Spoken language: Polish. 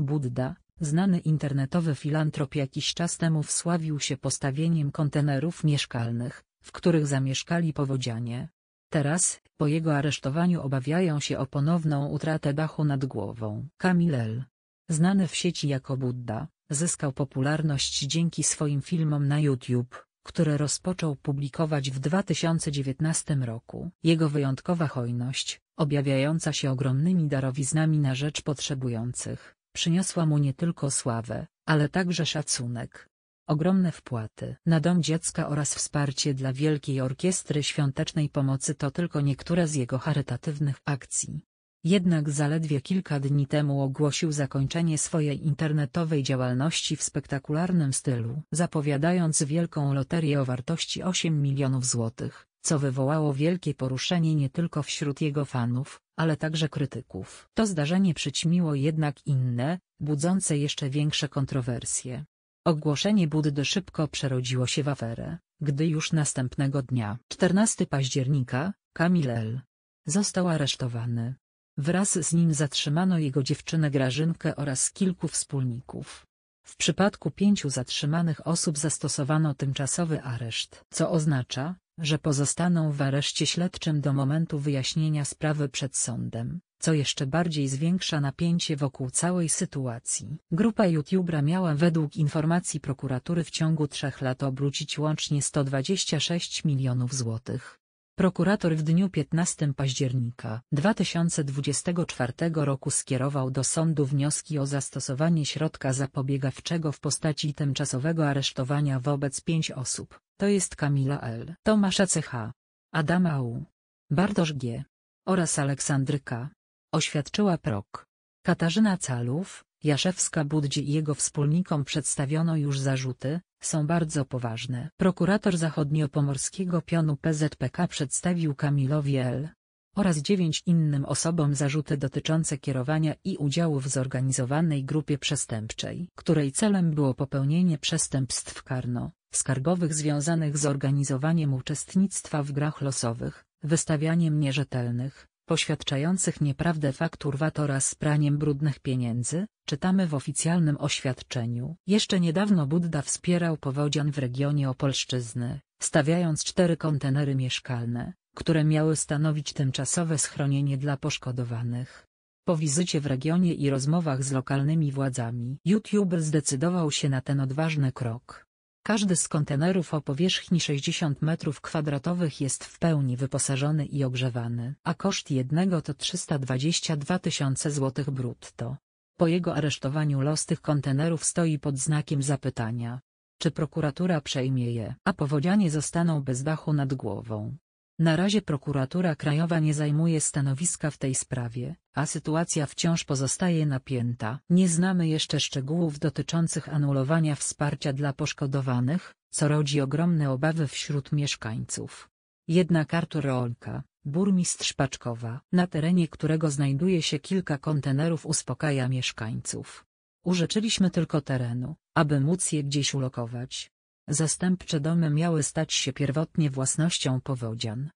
Budda, znany internetowy filantrop jakiś czas temu wsławił się postawieniem kontenerów mieszkalnych, w których zamieszkali powodzianie. Teraz, po jego aresztowaniu obawiają się o ponowną utratę dachu nad głową. Kamil L. Znany w sieci jako Budda, zyskał popularność dzięki swoim filmom na YouTube, które rozpoczął publikować w 2019 roku. Jego wyjątkowa hojność, objawiająca się ogromnymi darowiznami na rzecz potrzebujących, Przyniosła mu nie tylko sławę, ale także szacunek. Ogromne wpłaty na dom dziecka oraz wsparcie dla Wielkiej Orkiestry Świątecznej Pomocy to tylko niektóre z jego charytatywnych akcji. Jednak zaledwie kilka dni temu ogłosił zakończenie swojej internetowej działalności w spektakularnym stylu, zapowiadając wielką loterię o wartości 8 milionów złotych co wywołało wielkie poruszenie nie tylko wśród jego fanów, ale także krytyków. To zdarzenie przyćmiło jednak inne, budzące jeszcze większe kontrowersje. Ogłoszenie Buddy szybko przerodziło się w aferę, gdy już następnego dnia 14 października Kamil L. został aresztowany. Wraz z nim zatrzymano jego dziewczynę Grażynkę oraz kilku wspólników. W przypadku pięciu zatrzymanych osób zastosowano tymczasowy areszt, co oznacza, że pozostaną w areszcie śledczym do momentu wyjaśnienia sprawy przed sądem, co jeszcze bardziej zwiększa napięcie wokół całej sytuacji. Grupa YouTubera miała według informacji prokuratury w ciągu trzech lat obrócić łącznie 126 milionów złotych. Prokurator w dniu 15 października 2024 roku skierował do sądu wnioski o zastosowanie środka zapobiegawczego w postaci tymczasowego aresztowania wobec pięć osób, to jest Kamila L., Tomasza CH., Adama U., Bartosz G. oraz Aleksandryka. Oświadczyła prok. Katarzyna Calów, Jaszewska Budzi i jego wspólnikom przedstawiono już zarzuty, są bardzo poważne. Prokurator Zachodniopomorskiego Pionu PZPK przedstawił Kamilowi L oraz dziewięć innym osobom zarzuty dotyczące kierowania i udziału w zorganizowanej grupie przestępczej, której celem było popełnienie przestępstw karno-skargowych związanych z organizowaniem uczestnictwa w grach losowych, wystawianiem nierzetelnych, poświadczających nieprawdę faktur VAT oraz praniem brudnych pieniędzy, czytamy w oficjalnym oświadczeniu. Jeszcze niedawno Budda wspierał powodzian w regionie Opolszczyzny, stawiając cztery kontenery mieszkalne, które miały stanowić tymczasowe schronienie dla poszkodowanych. Po wizycie w regionie i rozmowach z lokalnymi władzami YouTuber zdecydował się na ten odważny krok. Każdy z kontenerów o powierzchni 60 m2 jest w pełni wyposażony i ogrzewany, a koszt jednego to 322 tysiące złotych brutto. Po jego aresztowaniu los tych kontenerów stoi pod znakiem zapytania. Czy prokuratura przejmie je, a powodzianie zostaną bez dachu nad głową? Na razie prokuratura krajowa nie zajmuje stanowiska w tej sprawie, a sytuacja wciąż pozostaje napięta. Nie znamy jeszcze szczegółów dotyczących anulowania wsparcia dla poszkodowanych, co rodzi ogromne obawy wśród mieszkańców. Jednak Artur Rolka, burmistrz Paczkowa, na terenie którego znajduje się kilka kontenerów uspokaja mieszkańców. Urzeczyliśmy tylko terenu, aby móc je gdzieś ulokować. Zastępcze domy miały stać się pierwotnie własnością powodzian,